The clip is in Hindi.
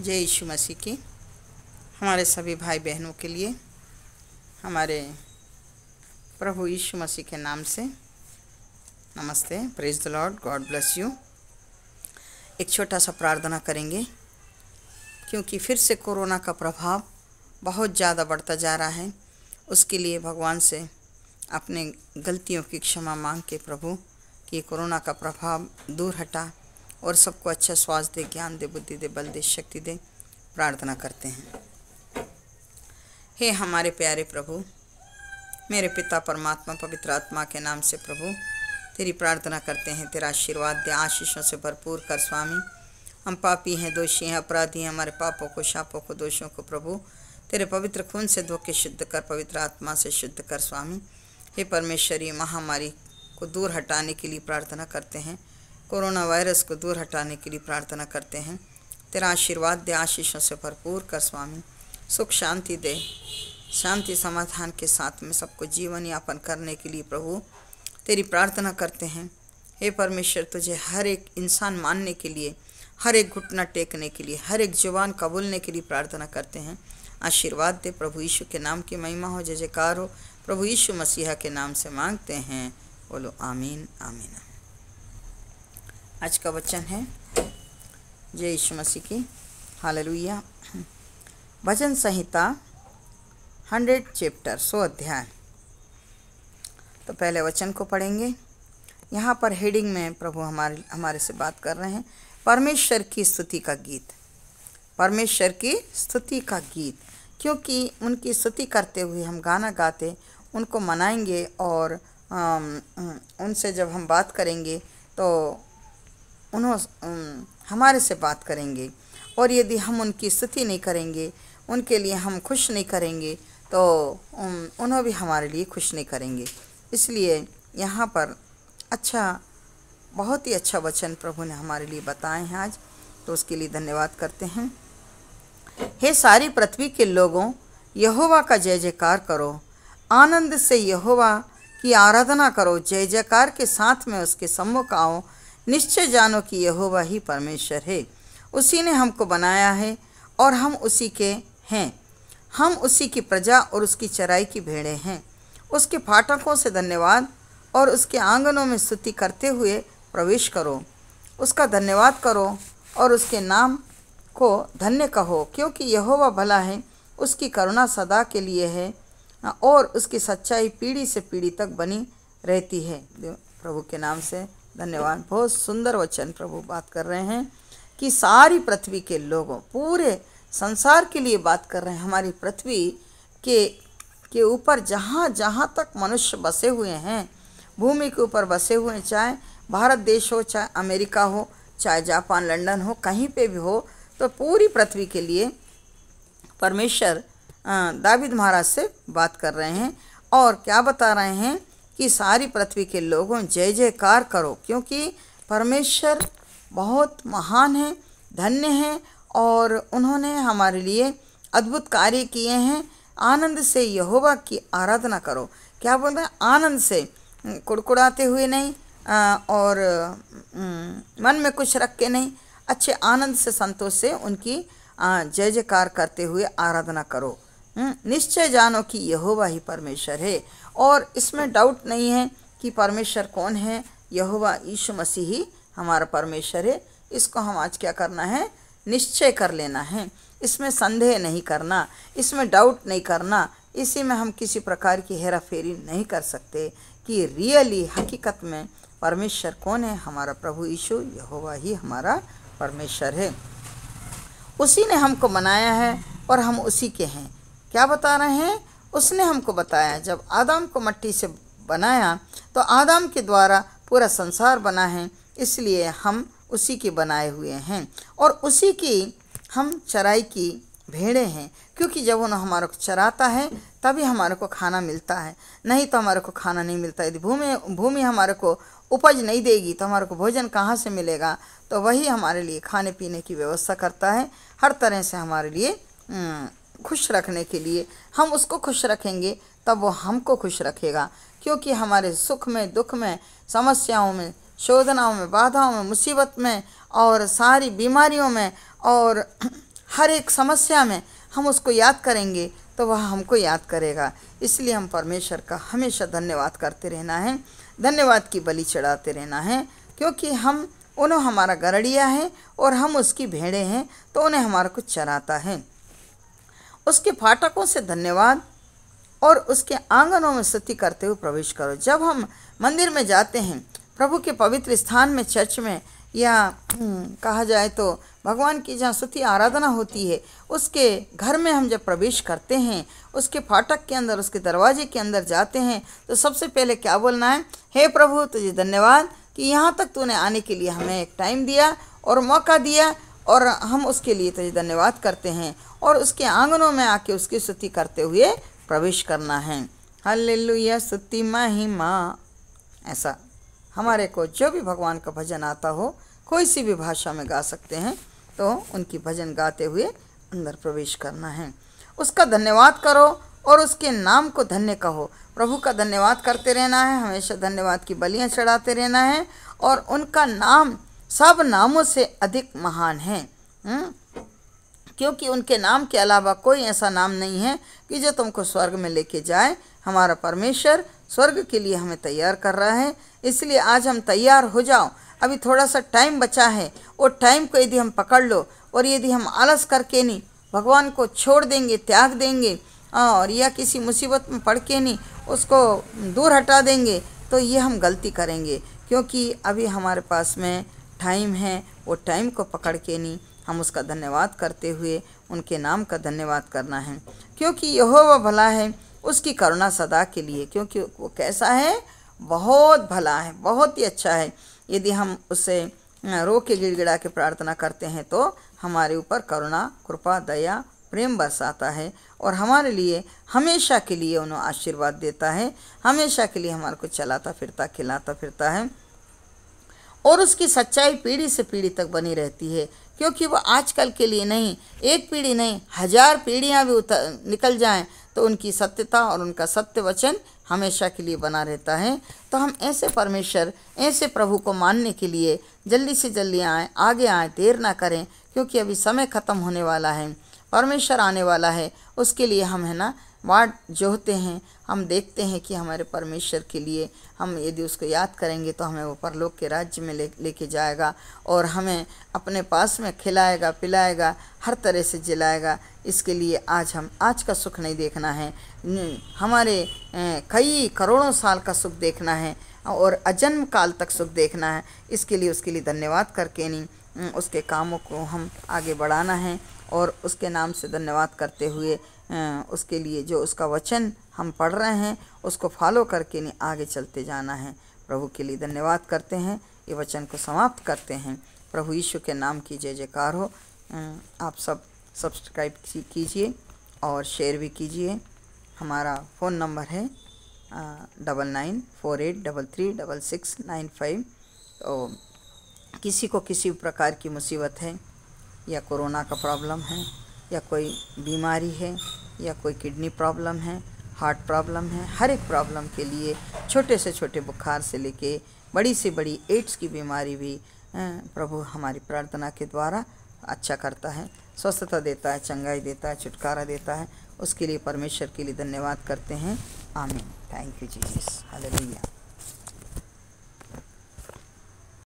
जय यीशु मसीह की हमारे सभी भाई बहनों के लिए हमारे प्रभु यीशु मसीह के नाम से नमस्ते praise the lord god bless you एक छोटा सा प्रार्थना करेंगे क्योंकि फिर से कोरोना का प्रभाव बहुत ज़्यादा बढ़ता जा रहा है उसके लिए भगवान से अपने गलतियों की क्षमा मांग के प्रभु कि कोरोना का प्रभाव दूर हटा और सबको अच्छा स्वास्थ्य दे ज्ञान दे बुद्धि दे बल दे शक्ति दे प्रार्थना करते हैं हे हमारे प्यारे प्रभु मेरे पिता परमात्मा पवित्र आत्मा के नाम से प्रभु तेरी प्रार्थना करते हैं तेरा आशीर्वाद दे आशीषों से भरपूर कर स्वामी हम पापी हैं दोषी हैं अपराधी हैं हमारे पापों को शापों को दोषों को प्रभु तेरे पवित्र खून से धोके शुद्ध कर पवित्र आत्मा से शुद्ध कर स्वामी हे परमेश्वरी महामारी को दूर हटाने के लिए प्रार्थना करते हैं कोरोना वायरस को दूर हटाने के लिए प्रार्थना करते हैं तेरा आशीर्वाद दे आशीषों से भरपूर कर स्वामी सुख शांति दे शांति समाधान के साथ में सबको जीवन यापन करने के लिए प्रभु तेरी प्रार्थना करते हैं हे परमेश्वर तुझे हर एक इंसान मानने के लिए हर एक घुटना टेकने के लिए हर एक जुबान कबूलने के लिए प्रार्थना करते हैं आशीर्वाद दे प्रभु यीशु के नाम की महिमा हो जय जयकार हो प्रभु यीशु मसीहा के नाम से मांगते हैं बोलो आमीन आमीन आज का वचन है जय यीशु मसीह की हालेलुया भजन संहिता हंड्रेड चैप्टर सो अध्याय तो पहले वचन को पढ़ेंगे यहाँ पर हेडिंग में प्रभु हमारे हमारे से बात कर रहे हैं परमेश्वर की स्तुति का गीत परमेश्वर की स्तुति का गीत क्योंकि उनकी स्तुति करते हुए हम गाना गाते उनको मनाएंगे और आ, उनसे जब हम बात करेंगे तो उन्हों हमारे से बात करेंगे और यदि हम उनकी स्थिति नहीं करेंगे उनके लिए हम खुश नहीं करेंगे तो उन्हों भी हमारे लिए खुश नहीं करेंगे इसलिए यहाँ पर अच्छा बहुत ही अच्छा वचन प्रभु ने हमारे लिए बताए हैं आज तो उसके लिए धन्यवाद करते हैं हे सारी पृथ्वी के लोगों यहोवा का जय जयकार करो आनंद से यहोवा की आराधना करो जय जयकार के साथ में उसके सम्मुख आओ निश्चय जानो कि यहोवा ही परमेश्वर है उसी ने हमको बनाया है और हम उसी के हैं हम उसी की प्रजा और उसकी चराई की भेड़ें हैं उसके फाटकों से धन्यवाद और उसके आंगनों में स्तुति करते हुए प्रवेश करो उसका धन्यवाद करो और उसके नाम को धन्य कहो क्योंकि यहोवा भला है उसकी करुणा सदा के लिए है और उसकी सच्चाई पीढ़ी से पीढ़ी तक बनी रहती है प्रभु के नाम से धन्यवाद बहुत सुंदर वचन प्रभु बात कर रहे हैं कि सारी पृथ्वी के लोगों पूरे संसार के लिए बात कर रहे हैं हमारी पृथ्वी के के ऊपर जहाँ जहाँ तक मनुष्य बसे हुए हैं भूमि के ऊपर बसे हुए हैं चाहे भारत देश हो चाहे अमेरिका हो चाहे जापान लंदन हो कहीं पे भी हो तो पूरी पृथ्वी के लिए परमेश्वर दाविद महाराज से बात कर रहे हैं और क्या बता रहे हैं कि सारी पृथ्वी के लोगों जय जयकार करो क्योंकि परमेश्वर बहुत महान है धन्य है और उन्होंने हमारे लिए अद्भुत कार्य किए हैं आनंद से यहोवा की आराधना करो क्या बोल रहे हैं आनंद से कुड़कुड़ाते हुए नहीं आ, और मन में कुछ रख के नहीं अच्छे आनंद से संतोष से उनकी जय जयकार करते हुए आराधना करो निश्चय जानो कि यहोवा ही परमेश्वर है और इसमें डाउट नहीं है कि परमेश्वर कौन है यहोवा यीशु मसीही हमारा परमेश्वर है इसको हम आज क्या करना है निश्चय कर लेना है इसमें संदेह नहीं करना इसमें डाउट नहीं करना इसी में हम किसी प्रकार की हेरा फेरी नहीं कर सकते कि रियली हकीकत में परमेश्वर कौन है हमारा प्रभु यीशु यहोवा ही हमारा परमेश्वर है उसी ने हमको मनाया है और हम उसी के हैं क्या बता रहे हैं उसने हमको बताया जब आदम को मट्टी से बनाया तो आदम के द्वारा पूरा संसार बना है इसलिए हम उसी के बनाए हुए हैं और उसी की हम चराई की भेड़े हैं क्योंकि जब उन्हें हमारे को चराता है तभी हमारे को खाना मिलता है नहीं तो हमारे को खाना नहीं मिलता यदि भूमि भूमि हमारे को उपज नहीं देगी तो हमारे को भोजन कहाँ से मिलेगा तो वही हमारे लिए खाने पीने की व्यवस्था करता है हर तरह से हमारे लिए हम्म, खुश रखने के लिए हम उसको खुश रखेंगे तब वो हमको खुश रखेगा क्योंकि हमारे सुख में दुख में समस्याओं में शोधनाओं में बाधाओं में मुसीबत में और सारी बीमारियों में और हर एक समस्या में हम उसको याद करेंगे तो वह हमको याद करेगा इसलिए हम परमेश्वर का हमेशा धन्यवाद करते रहना है धन्यवाद की बलि चढ़ाते रहना है क्योंकि हम उन्हों हमारा गरड़िया है और हम उसकी भेड़े हैं तो उन्हें हमारा कुछ चराता है उसके फाटकों से धन्यवाद और उसके आंगनों में स्तुति करते हुए प्रवेश करो जब हम मंदिर में जाते हैं प्रभु के पवित्र स्थान में चर्च में या हम्म, कहा जाए तो भगवान की जहाँ स्तुति आराधना होती है उसके घर में हम जब प्रवेश करते हैं उसके फाटक के अंदर उसके दरवाजे के अंदर जाते हैं तो सबसे पहले क्या बोलना है हे प्रभु तुझे धन्यवाद कि यहाँ तक तूने आने के लिए हमें एक टाइम दिया और मौका दिया और हम उसके लिए तुझे धन्यवाद करते हैं और उसके आंगनों में आके उसकी स्तुति करते हुए प्रवेश करना है हल्लेलुया स्तुति महिमा ऐसा हमारे को जो भी भगवान का भजन आता हो कोई सी भी भाषा में गा सकते हैं तो उनकी भजन गाते हुए अंदर प्रवेश करना है उसका धन्यवाद करो और उसके नाम को धन्य कहो प्रभु का धन्यवाद करते रहना है हमेशा धन्यवाद की बलियां चढ़ाते रहना है और उनका नाम सब नामों से अधिक महान हैं हम्म? क्योंकि उनके नाम के अलावा कोई ऐसा नाम नहीं है कि जो तुमको स्वर्ग में लेके जाए हमारा परमेश्वर स्वर्ग के लिए हमें तैयार कर रहा है इसलिए आज हम तैयार हो जाओ अभी थोड़ा सा टाइम बचा है और टाइम को यदि हम पकड़ लो और यदि हम आलस करके नहीं भगवान को छोड़ देंगे त्याग देंगे और या किसी मुसीबत में पढ़ के नहीं उसको दूर हटा देंगे तो ये हम गलती करेंगे क्योंकि अभी हमारे पास में टाइम है वो टाइम को पकड़ के नहीं हम उसका धन्यवाद करते हुए उनके नाम का धन्यवाद करना है क्योंकि यह वह भला है उसकी करुणा सदा के लिए क्योंकि वो कैसा है बहुत भला है बहुत ही अच्छा है यदि हम उसे रो के गिड़गिड़ा के प्रार्थना करते हैं तो हमारे ऊपर करुणा कृपा दया प्रेम बरसाता है और हमारे लिए हमेशा के लिए उन्हें आशीर्वाद देता है हमेशा के लिए हमारे को चलाता फिरता खिलाता फिरता है और उसकी सच्चाई पीढ़ी से पीढ़ी तक बनी रहती है क्योंकि वो आजकल के लिए नहीं एक पीढ़ी नहीं हजार पीढ़ियाँ भी उतर निकल जाएं तो उनकी सत्यता और उनका सत्य वचन हमेशा के लिए बना रहता है तो हम ऐसे परमेश्वर ऐसे प्रभु को मानने के लिए जल्दी से जल्दी आएँ आगे आएँ देर ना करें क्योंकि अभी समय ख़त्म होने वाला है परमेश्वर आने वाला है उसके लिए हम है ना जो होते हैं हम देखते हैं कि हमारे परमेश्वर के लिए हम यदि उसको याद करेंगे तो हमें वो परलोक के राज्य में ले लेके जाएगा और हमें अपने पास में खिलाएगा पिलाएगा हर तरह से जिलाएगा इसके लिए आज हम आज का सुख नहीं देखना है हमारे कई करोड़ों साल का सुख देखना है और अजन्म काल तक सुख देखना है इसके लिए उसके लिए धन्यवाद करके नहीं उसके कामों को हम आगे बढ़ाना है और उसके नाम से धन्यवाद करते हुए उसके लिए जो उसका वचन हम पढ़ रहे हैं उसको फॉलो करके नहीं आगे चलते जाना है प्रभु के लिए धन्यवाद करते हैं ये वचन को समाप्त करते हैं प्रभु यीशु के नाम की जय जयकार हो आप सब सब्सक्राइब कीजिए और शेयर भी कीजिए हमारा फ़ोन नंबर है double nine four eight double three double six nine five तो किसी को किसी प्रकार की मुसीबत है या कोरोना का प्रॉब्लम है या कोई बीमारी है या कोई किडनी प्रॉब्लम है हार्ट प्रॉब्लम है हर एक प्रॉब्लम के लिए छोटे से छोटे बुखार से लेके बड़ी से बड़ी एड्स की बीमारी भी प्रभु हमारी प्रार्थना के द्वारा अच्छा करता है स्वस्थता देता है चंगाई देता है छुटकारा देता है उसके लिए परमेश्वर के लिए धन्यवाद करते हैं आमीन थैंक यू जीसस हालेलुया